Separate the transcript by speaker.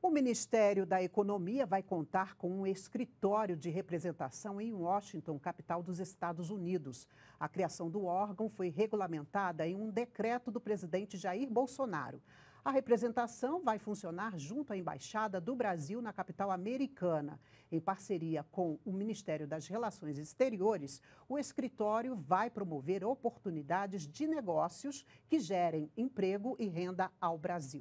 Speaker 1: O Ministério da Economia vai contar com um escritório de representação em Washington, capital dos Estados Unidos. A criação do órgão foi regulamentada em um decreto do presidente Jair Bolsonaro. A representação vai funcionar junto à Embaixada do Brasil na capital americana. Em parceria com o Ministério das Relações Exteriores, o escritório vai promover oportunidades de negócios que gerem emprego e renda ao Brasil.